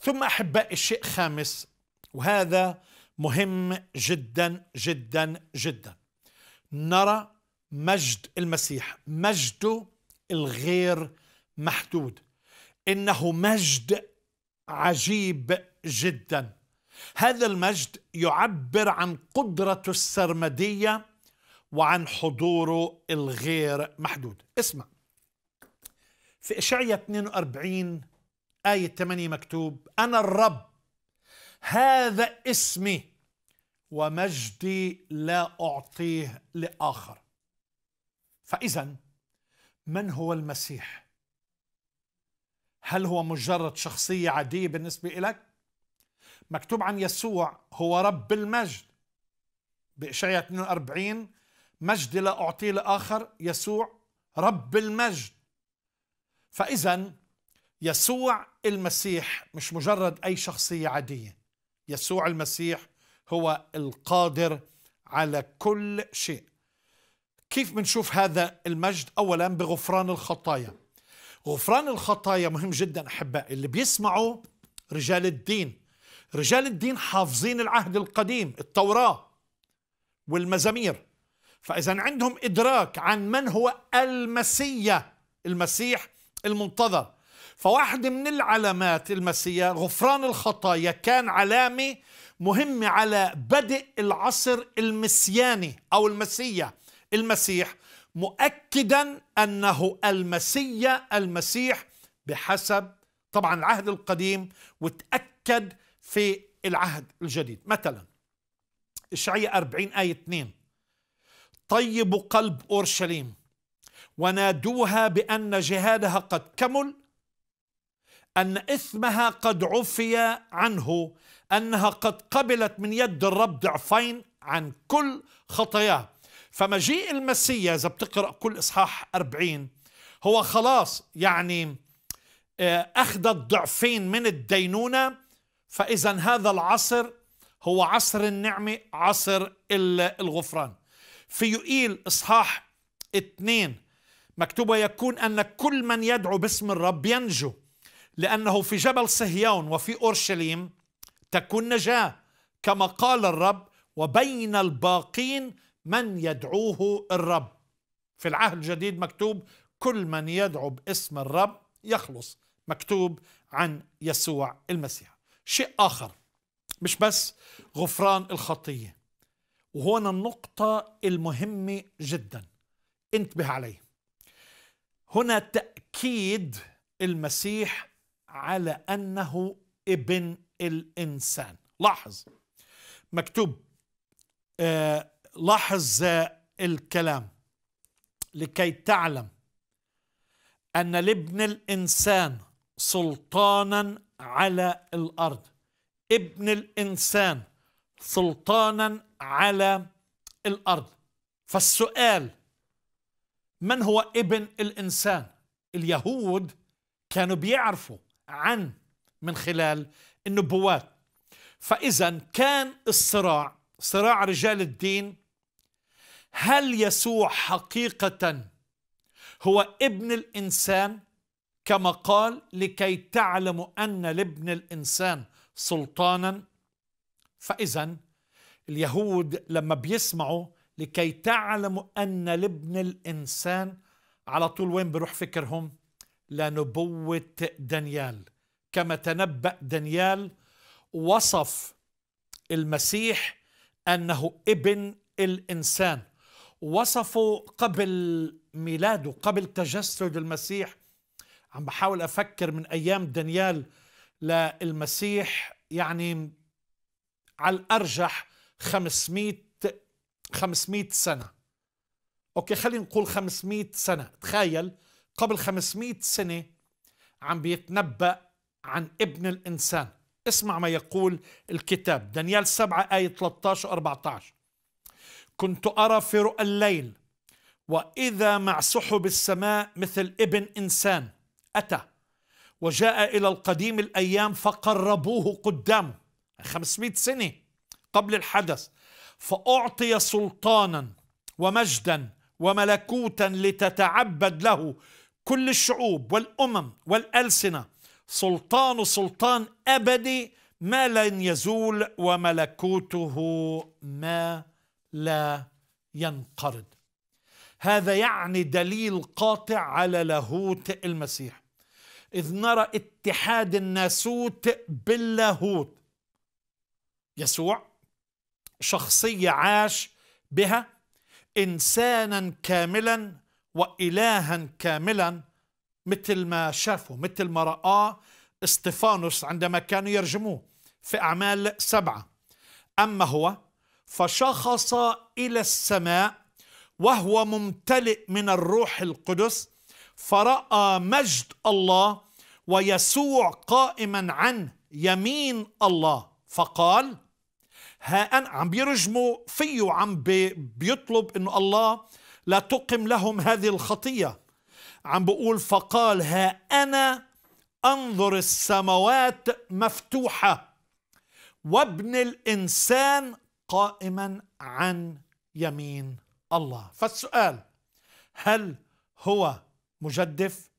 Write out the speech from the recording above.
ثم أحباء الشيء خامس وهذا مهم جدا جدا جدا نرى مجد المسيح مجده الغير محدود انه مجد عجيب جدا هذا المجد يعبر عن قدرته السرمديه وعن حضوره الغير محدود اسمع في اشعيا 42 آية 8 مكتوب أنا الرب هذا اسمي ومجدي لا أعطيه لآخر فإذا من هو المسيح؟ هل هو مجرد شخصية عادية بالنسبة إلك؟ مكتوب عن يسوع هو رب المجد بإشعياء 42 مجد لا أعطيه لآخر يسوع رب المجد فإذا يسوع المسيح مش مجرد اي شخصيه عاديه يسوع المسيح هو القادر على كل شيء كيف بنشوف هذا المجد اولا بغفران الخطايا غفران الخطايا مهم جدا احبائي اللي بيسمعوا رجال الدين رجال الدين حافظين العهد القديم التوراه والمزامير فاذا عندهم ادراك عن من هو المسيا المسيح المنتظر فواحد من العلامات المسيا غفران الخطايا كان علامة مهمة على بدء العصر المسياني أو المسيا المسيح مؤكدا أنه المسيا المسيح بحسب طبعا العهد القديم وتأكد في العهد الجديد مثلا إشعياء 40 آية 2 طيب قلب أورشليم ونادوها بأن جهادها قد كمل أن إثمها قد عفي عنه أنها قد قبلت من يد الرب ضعفين عن كل خطاياها فمجيء المسيا إذا بتقرأ كل إصحاح أربعين هو خلاص يعني آه، أخذ الضعفين من الدينونة فإذا هذا العصر هو عصر النعمة عصر الغفران في يقيل إصحاح اثنين مكتوب يكون أن كل من يدعو باسم الرب ينجو لأنه في جبل صهيون وفي أورشليم تكون نجاة كما قال الرب وبين الباقين من يدعوه الرب في العهد الجديد مكتوب كل من يدعو باسم الرب يخلص مكتوب عن يسوع المسيح شيء آخر مش بس غفران الخطية وهنا النقطة المهمة جدا انتبه عليه هنا تأكيد المسيح على انه ابن الانسان لاحظ مكتوب آه لاحظ آه الكلام لكي تعلم ان لابن الانسان سلطانا على الارض ابن الانسان سلطانا على الارض فالسؤال من هو ابن الانسان اليهود كانوا بيعرفوا عن من خلال النبوات فإذا كان الصراع صراع رجال الدين هل يسوع حقيقة هو ابن الإنسان كما قال لكي تعلموا أن لابن الإنسان سلطانا فإذا اليهود لما بيسمعوا لكي تعلموا أن لابن الإنسان على طول وين بروح فكرهم لنبوة دانيال كما تنبأ دانيال وصف المسيح أنه ابن الإنسان وصفه قبل ميلاده قبل تجسد المسيح عم بحاول أفكر من أيام دانيال للمسيح يعني على الأرجح 500 500 سنة أوكي خلينا نقول 500 سنة تخيل قبل 500 سنة عم بيتنبأ عن ابن الإنسان اسمع ما يقول الكتاب دانيال 7 آية 13 و 14 كنت أرى في رؤى الليل وإذا مع سحب السماء مثل ابن إنسان أتى وجاء إلى القديم الأيام فقربوه قدامه 500 سنة قبل الحدث فأعطي سلطانا ومجدا وملكوتا لتتعبد له كل الشعوب والأمم والألسنة سلطان سلطان أبدي ما لن يزول وملكوته ما لا ينقرض هذا يعني دليل قاطع على لاهوت المسيح إذ نرى اتحاد الناسوت باللاهوت يسوع شخصية عاش بها إنسانا كاملا وإلها كاملا مثل ما شافوا مثل ما رآه استفانوس عندما كانوا يرجموه في أعمال سبعة أما هو فشخص إلى السماء وهو ممتلئ من الروح القدس فرأى مجد الله ويسوع قائما عن يمين الله فقال ها أنا عم بيرجموا فيه وعم بيطلب أنه الله لا تقم لهم هذه الخطية عم بقول فقال ها أنا أنظر السماوات مفتوحة وابن الإنسان قائما عن يمين الله فالسؤال هل هو مجدف